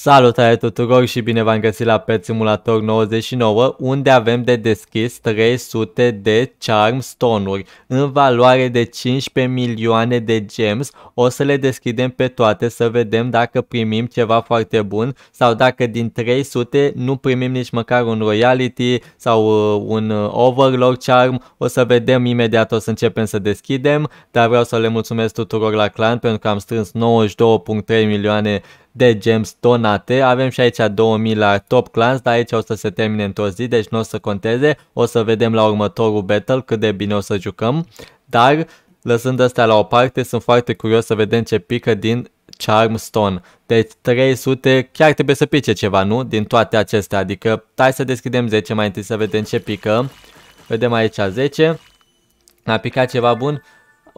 Salutare tuturor și bine v-am găsit la Pet Simulator 99, unde avem de deschis 300 de Charm Stone-uri în valoare de 15 milioane de gems. O să le deschidem pe toate să vedem dacă primim ceva foarte bun sau dacă din 300 nu primim nici măcar un Royalty sau uh, un uh, Overlord Charm. O să vedem imediat, o să începem să deschidem, dar vreau să le mulțumesc tuturor la clan pentru că am strâns 92.3 milioane de gems donate. Avem și aici 2000 la top clans, dar aici o să se termine într-o zi, deci nu o să conteze. O să vedem la următorul battle cât de bine o să jucăm. Dar, lăsând astea la o parte, sunt foarte curios să vedem ce pică din Charm Stone. Deci 300, chiar trebuie să pice ceva, nu? Din toate acestea, adică hai să deschidem 10 mai întâi să vedem ce pică. Vedem aici 10. A picat ceva bun.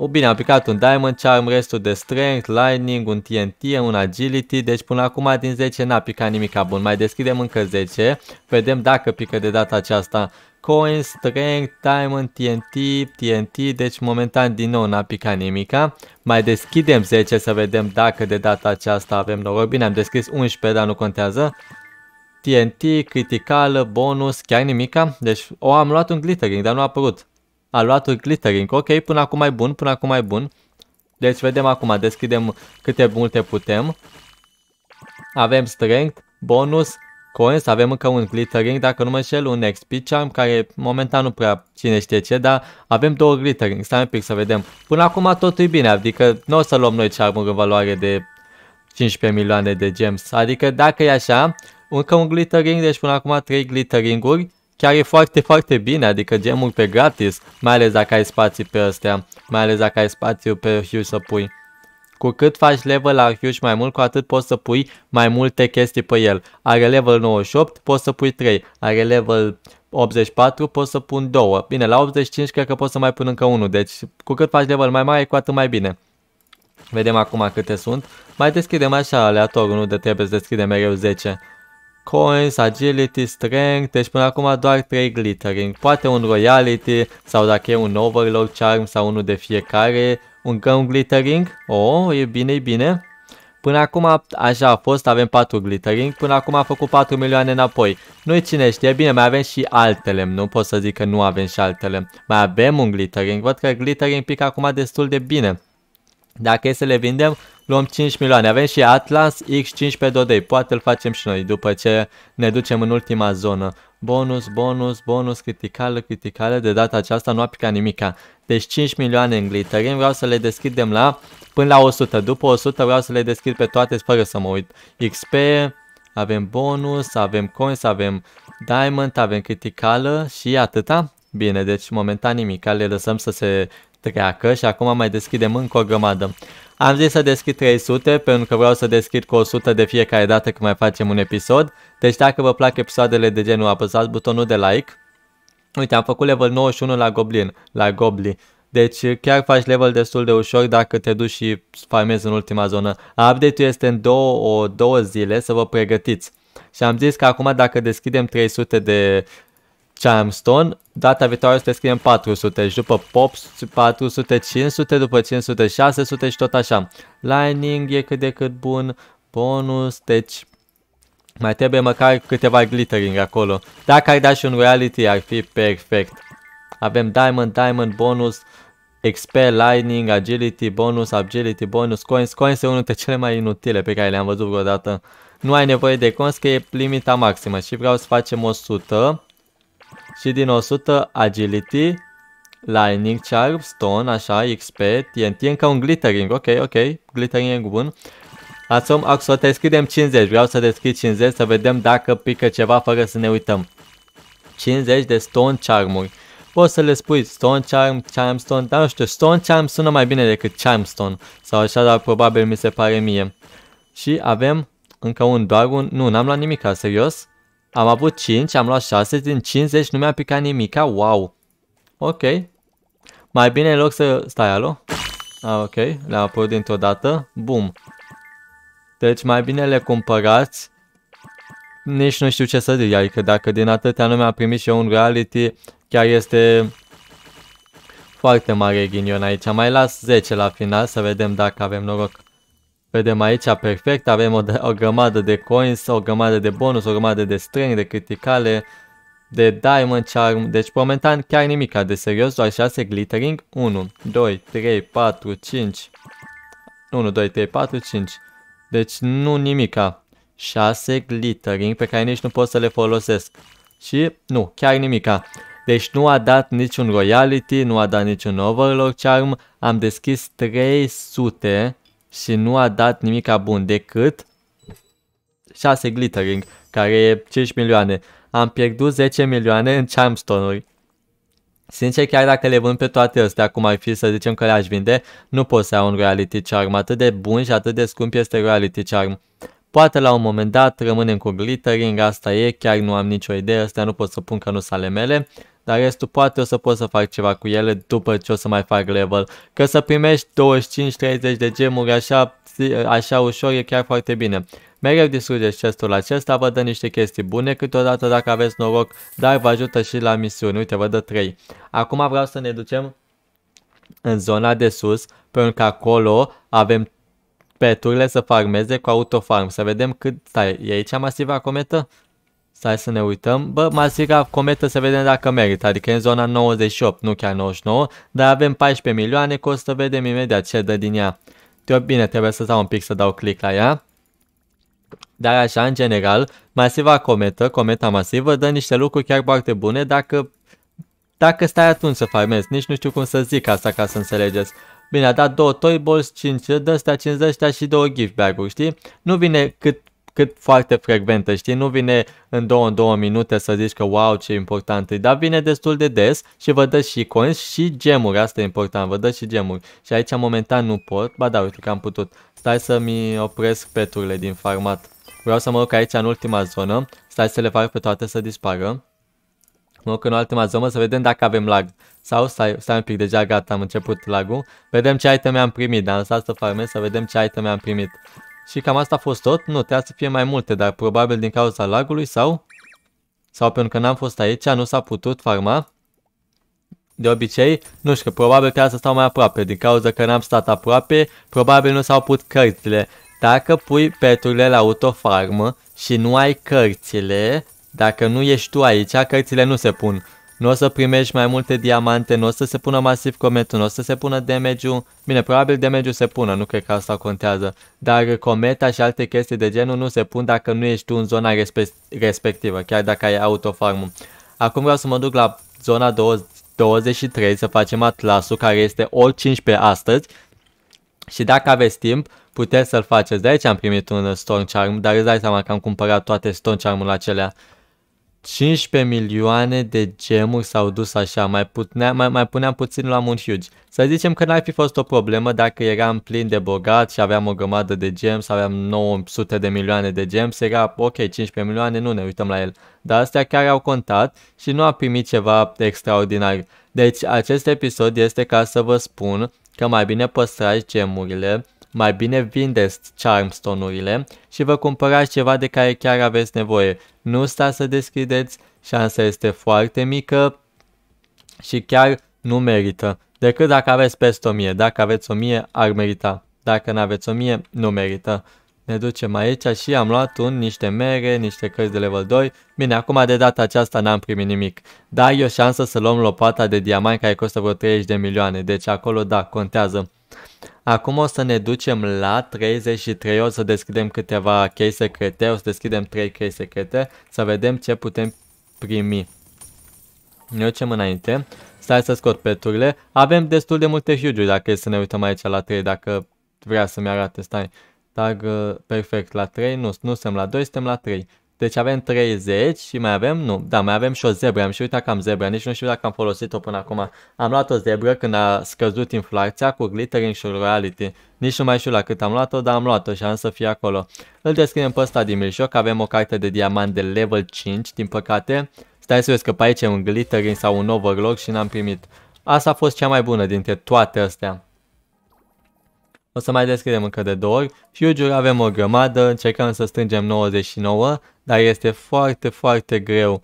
O, bine, am picat un Diamond Charm, restul de Strength, Lightning, un TNT, un Agility. Deci până acum din 10 n-a picat nimic bun. Mai deschidem încă 10. Vedem dacă pică de data aceasta Coin, Strength, Diamond, TNT, TNT. Deci momentan din nou n-a picat nimica. Mai deschidem 10 să vedem dacă de data aceasta avem noroc. Bine, am deschis 11, dar nu contează. TNT, critical, bonus, chiar nimica. Deci o am luat un glittering, dar nu a apărut. Aluatul Glittering. Ok, până acum mai bun, până acum mai bun. Deci vedem acum, deschidem câte multe putem. Avem Strength, Bonus, Coins, avem încă un Glittering, dacă nu mă înșel, un XP Charm, care momentan nu prea cine știe ce, dar avem două Glittering. Stai un pic să vedem. Până acum totul e bine, adică nu o să luăm noi charm în valoare de 15 milioane de gems. Adică dacă e așa, încă un glittering, deci până acum 3 glitteringuri chiar e foarte, foarte bine, adică gemul pe gratis, mai ales dacă ai spații pe astea, mai ales dacă ai spațiu pe huge să pui. Cu cât faci level la huge mai mult, cu atât poți să pui mai multe chestii pe el. Are level 98, poți să pui 3, are level 84 poți să pun 2. Bine, la 85 cred că poți să mai pun încă 1, Deci cu cât faci level mai mare, cu atât mai bine. Vedem acum câte sunt. Mai deschidem așa aleator, nu de trebuie să deschidem mereu 10 coins, agility, strength, deci până acum doar 3 glittering. Poate un royality sau dacă e un overlord charm sau unul de fiecare, un un glittering. Oh, e bine, e bine. Până acum, așa a fost, avem 4 glittering, până acum a făcut 4 milioane înapoi. Nu i cine știe, bine, mai avem și altele, nu pot să zic că nu avem și altele. Mai avem un glittering, văd că glittering pică acum destul de bine. Dacă e să le vindem, luăm 5 milioane. Avem și Atlas X5 pe Dodei. Poate îl facem și noi după ce ne ducem în ultima zonă. Bonus, bonus, bonus, criticală, criticală. De data aceasta nu a picat nimica. Deci 5 milioane în glittering. Vreau să le deschidem la până la 100. După 100 vreau să le deschid pe toate fără să mă uit. XP, avem bonus, avem coins, avem diamond, avem criticală și atâta. Bine, deci momentan nimic, le lăsăm să se treacă și acum mai deschidem încă o grămadă. Am zis să deschid 300 pentru că vreau să deschid cu 100 de fiecare dată când mai facem un episod. Deci dacă vă plac episoadele de genul, apăsați butonul de like. Uite, am făcut level 91 la Goblin, la Gobli. Deci chiar faci level destul de ușor dacă te duci și farmezi în ultima zonă. Update-ul este în două, o, două zile să vă pregătiți. Și am zis că acum dacă deschidem 300 de Charmstone. Data viitoare o să scriem 400 și după Pops 400, 500, după 500, 600 și tot așa. Lining e cât de cât bun, bonus, deci mai trebuie măcar câteva glittering acolo. Dacă ar da și un reality ar fi perfect. Avem diamond, diamond, bonus, XP, lightning, agility, bonus, agility, bonus, coins. Coins e unul dintre cele mai inutile pe care le-am văzut vreodată. Nu ai nevoie de coins că e limita maximă și vreau să facem 100. Și din 100 Agility, Lightning Charm, Stone, așa, XP, TNT, încă un Glittering, ok, ok, Glittering bun. bun. Asum, Axo, deschidem 50, vreau să deschid 50 să vedem dacă pică ceva fără să ne uităm. 50 de Stone Charmuri. Poți să le spui Stone Charm, Charm Stone, dar nu știu, Stone Charm sună mai bine decât Charm Stone. Sau așa, dar probabil mi se pare mie. Și avem încă un, doar un, nu, n-am luat nimic, serios. Am avut 5, am luat 6, din 50 nu mi-a picat nimica, ah, wow. Ok. Mai bine în loc să... Stai, alo? Ah, ok, le am apărut dintr-o dată. Bum. Deci mai bine le cumpărați. Nici nu știu ce să zic, adică dacă din atâtea nu mi-a primit și eu un reality, chiar este foarte mare ghinion aici. Mai las 10 la final să vedem dacă avem noroc. Vedem aici perfect, avem o, o grămadă de coins, o grămadă de bonus, o grămadă de strâng, de criticale, de diamond charm, deci momentan chiar nimic de serios, doar 6 glittering, 1, 2, 3, 4, 5, 1, 2, 3, 4, 5, deci nu nimica, 6 glittering pe care nici nu pot să le folosesc și nu, chiar nimica. Deci nu a dat niciun royalty, nu a dat niciun overlord charm, am deschis 300 și nu a dat nimic bun decât 6 glittering, care e 5 milioane. Am pierdut 10 milioane în charmstone-uri. Sincer, chiar dacă le vând pe toate astea, cum ar fi să zicem că le-aș vinde, nu pot să iau un reality charm. Atât de bun și atât de scump este reality charm. Poate la un moment dat rămânem cu glittering, asta e, chiar nu am nicio idee, astea nu pot să pun că nu sale mele. Dar restul poate o să pot să fac ceva cu ele după ce o să mai fac level. Că să primești 25-30 de gemuri așa, așa ușor e chiar foarte bine. Mereu distrugeți chestul acesta, vă dă niște chestii bune câteodată dacă aveți noroc, dar vă ajută și la misiuni. Uite, vă dă 3. Acum vreau să ne ducem în zona de sus, pentru că acolo avem peturile să farmeze cu autofarm. Să vedem cât... Stai, e aici masiva cometă? Stai să ne uităm. Bă, Masica Cometă să vedem dacă merită, adică e în zona 98, nu chiar 99, dar avem 14 milioane, că o să vedem imediat ce dă din ea. De bine, trebuie să dau un pic să dau click la ea. Dar așa, în general, masiva cometă, cometa masivă, dă niște lucruri chiar foarte bune dacă, dacă stai atunci să farmezi. Nici nu știu cum să zic asta ca să înțelegeți. Bine, a dat două toy balls, 5 de astea, 50 de și două gift bag-uri, știi? Nu vine cât cât foarte frecventă, știi? Nu vine în două în două minute să zici că wow ce important e, dar vine destul de des și vă dă și coins și gemuri, asta e important, vă dă și gemuri. Și aici momentan nu pot, ba da, uite că am putut. Stai să-mi opresc peturile din farmat. Vreau să mă duc aici în ultima zonă, stai să le fac pe toate să dispară. Mă duc în ultima zonă să vedem dacă avem lag. Sau stai, stai un pic, deja gata, am început lagul. Vedem ce mi am primit, dar am lăsat să farmez să vedem ce mi am primit. Și cam asta a fost tot, nu, trebuia să fie mai multe, dar probabil din cauza lagului sau... Sau pentru că n-am fost aici, nu s-a putut farma. De obicei, nu știu, probabil trebuia să stau mai aproape, din cauza că n-am stat aproape, probabil nu s-au put cărțile. Dacă pui peturile la autofarmă și nu ai cărțile, dacă nu ești tu aici, cărțile nu se pun nu o să primești mai multe diamante, nu o să se pună masiv cometul, nu o să se pună damage-ul. Bine, probabil damage-ul se pună, nu cred că asta contează. Dar cometa și alte chestii de genul nu se pun dacă nu ești tu în zona respe respectivă, chiar dacă ai autofarm-ul. Acum vreau să mă duc la zona 20, 23 să facem atlasul care este all 15 astăzi. Și dacă aveți timp, puteți să-l faceți. De aici am primit un Storm Charm, dar îți dai seama că am cumpărat toate Storm Charm-urile acelea. 15 milioane de gemuri s-au dus așa, mai, putnea, mai, mai puneam puțin la un huge. Să zicem că n-ar fi fost o problemă dacă eram plin de bogat și aveam o grămadă de gems, aveam 900 de milioane de gems, era ok, 15 milioane, nu ne uităm la el. Dar astea chiar au contat și nu a primit ceva extraordinar. Deci acest episod este ca să vă spun că mai bine păstrați gemurile, mai bine vindeți charmstone-urile și vă cumpărați ceva de care chiar aveți nevoie. Nu sta să deschideți, șansa este foarte mică și chiar nu merită. Decât dacă aveți peste 1000, dacă aveți 1000 ar merita, dacă nu aveți 1000 nu merită. Ne ducem aici și am luat un, niște mere, niște cărți de level 2. Bine, acum de data aceasta n-am primit nimic. Da, e o șansă să luăm lopata de diamant care costă vreo 30 de milioane. Deci acolo, da, contează. Acum o să ne ducem la 33, o să deschidem câteva chei secrete, o să deschidem 3 chei secrete, să vedem ce putem primi. Ne ducem înainte, stai să scot peturile, avem destul de multe huge dacă e să ne uităm aici la 3, dacă vrea să-mi arate, stai. Tag perfect la 3, nu, nu suntem la 2, suntem la 3. Deci avem 30 și mai avem, nu, da, mai avem și o zebră, am și uitat că am zebră, nici nu știu dacă am folosit-o până acum. Am luat o zebră când a scăzut inflația cu glittering și royalty. Nici nu mai știu la cât am luat-o, dar am luat-o și am să fie acolo. Îl descriem pe ăsta din mijloc, avem o carte de diamant de level 5, din păcate. Stai să vezi că pe aici e un glittering sau un overlock și n-am primit. Asta a fost cea mai bună dintre toate astea. O să mai deschidem încă de două ori. Huge-uri avem o grămadă, încercăm să strângem 99, dar este foarte, foarte greu.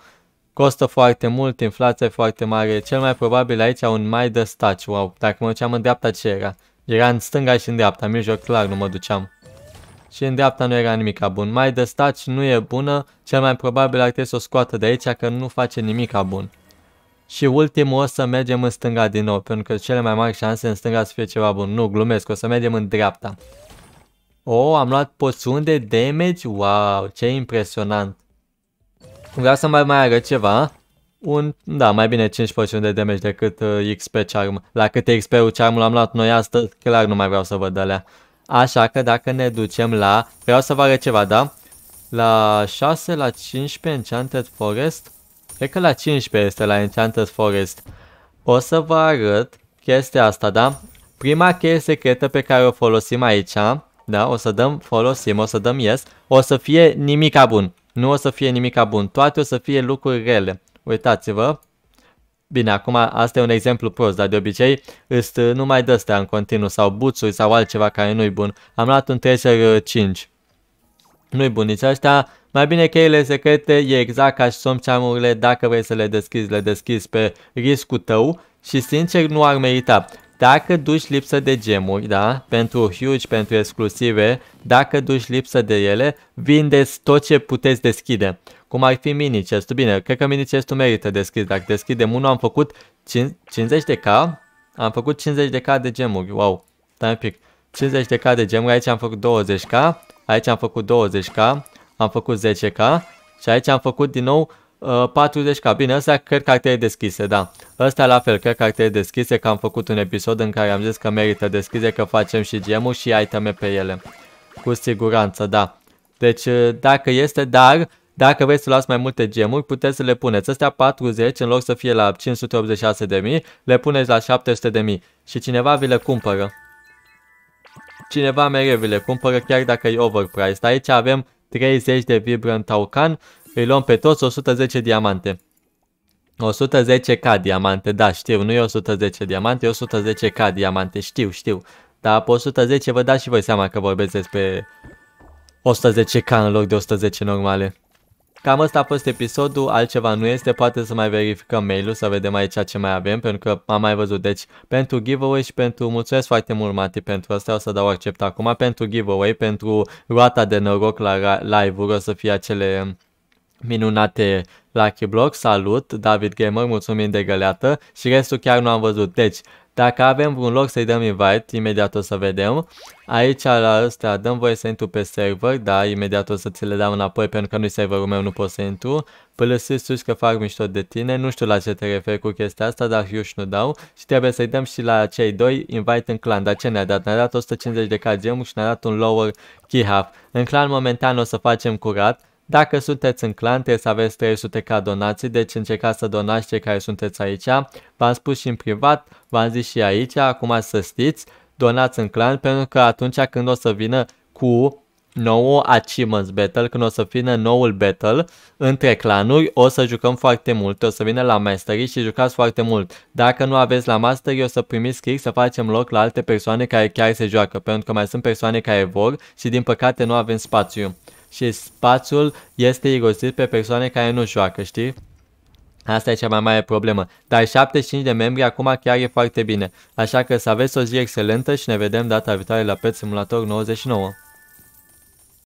Costă foarte mult, inflația e foarte mare. Cel mai probabil aici un mai de staci. Wow, dacă mă duceam în dreapta ce era? Era în stânga și în dreapta, în mijloc clar nu mă duceam. Și în dreapta nu era nimic bun. Mai de staci nu e bună, cel mai probabil ar trebui să o scoată de aici că nu face nimic bun. Și ultimul o să mergem în stânga din nou, pentru că cele mai mari șanse în stânga să fie ceva bun. Nu, glumesc, o să mergem în dreapta. Oh, am luat poțiuni de damage? Wow, ce impresionant. Vreau să mai mai arăt ceva. Un, da, mai bine 5 poțiuni de damage decât uh, XP charm. La câte XP-ul charm l-am luat noi astăzi, clar nu mai vreau să văd alea. Așa că dacă ne ducem la... Vreau să vă arăt ceva, da? La 6, la 15 Enchanted Forest Cred că la 15 este la Enchanted Forest. O să vă arăt chestia asta, da? Prima cheie secretă pe care o folosim aici, da? O să dăm folosim, o să dăm yes. O să fie nimica bun. Nu o să fie nimica bun. Toate o să fie lucruri rele. Uitați-vă. Bine, acum asta e un exemplu prost, dar de obicei îst uh, numai dăstea în continuu sau buțuri sau altceva care nu-i bun. Am luat un Treasure uh, 5. Nu-i bun, nici ăștia mai bine cheile secrete e exact ca și somceamurile, dacă vrei să le deschizi, le deschizi pe riscul tău și sincer nu ar merita. Dacă duci lipsă de gemuri, da, pentru huge, pentru exclusive, dacă duci lipsă de ele, vindeți tot ce puteți deschide. Cum ar fi mini chest Bine, cred că mini chest merită deschis. Dacă deschidem unul, am făcut 50 de k, am făcut 50 de k de gemuri. Wow, stai un pic. 50 de k de gemuri, aici am făcut 20 k, aici am făcut 20 k, am făcut 10K și aici am făcut din nou uh, 40K. Bine, ăsta cred cartiere deschise, da. Ăsta la fel, cred cartiere deschise, că am făcut un episod în care am zis că merită deschise, că facem și gemul și iteme pe ele. Cu siguranță, da. Deci, uh, dacă este, dar dacă vrei să luați mai multe gemuri, puteți să le puneți. Astea 40, în loc să fie la 586.000, le puneți la 700.000 Și cineva vi le cumpără. Cineva mereu vi le cumpără, chiar dacă e overpriced. Aici avem 30 de Vibrant Taucan, îi luăm pe toți 110 diamante. 110k diamante, da, știu, nu e 110 diamante, e 110k diamante, știu, știu. Dar pe 110 vă dați și voi seama că vorbesc despre 110k în loc de 110 normale. Cam asta a fost episodul, altceva nu este, poate să mai verificăm mail-ul, să vedem aici ce mai avem, pentru că am mai văzut. Deci, pentru giveaway și pentru, mulțumesc foarte mult, Mati, pentru asta, o să dau accept acum, pentru giveaway, pentru roata de noroc la live-uri, o să fie acele minunate Lucky Block, salut, David Gamer, mulțumim de găleată și restul chiar nu am văzut. Deci, dacă avem un loc să-i dăm invite, imediat o să vedem. Aici la ăsta dăm voie să intru pe server, da, imediat o să ți le dau înapoi pentru că nu-i serverul meu, nu pot să intru. PLS sus că fac mișto de tine, nu știu la ce te referi cu chestia asta, dar eu și nu dau. Și trebuie să-i dăm și la cei doi invite în clan, dar ce ne-a dat? Ne-a dat 150 de KGM și ne-a dat un lower key half. În clan momentan o să facem curat, dacă sunteți în clan, trebuie să aveți 300 ca donații, deci încercați să donați cei care sunteți aici. V-am spus și în privat, v-am zis și aici, acum să știți, donați în clan, pentru că atunci când o să vină cu nouă Achievements Battle, când o să vină noul battle între clanuri, o să jucăm foarte mult, o să vină la Mastery și jucați foarte mult. Dacă nu aveți la Mastery, o să primiți click să facem loc la alte persoane care chiar se joacă, pentru că mai sunt persoane care vor și din păcate nu avem spațiu și spațiul este irosit pe persoane care nu joacă, știi? Asta e cea mai mare problemă. Dar 75 de membri acum chiar e foarte bine. Așa că să aveți o zi excelentă și ne vedem data viitoare la Pet Simulator 99.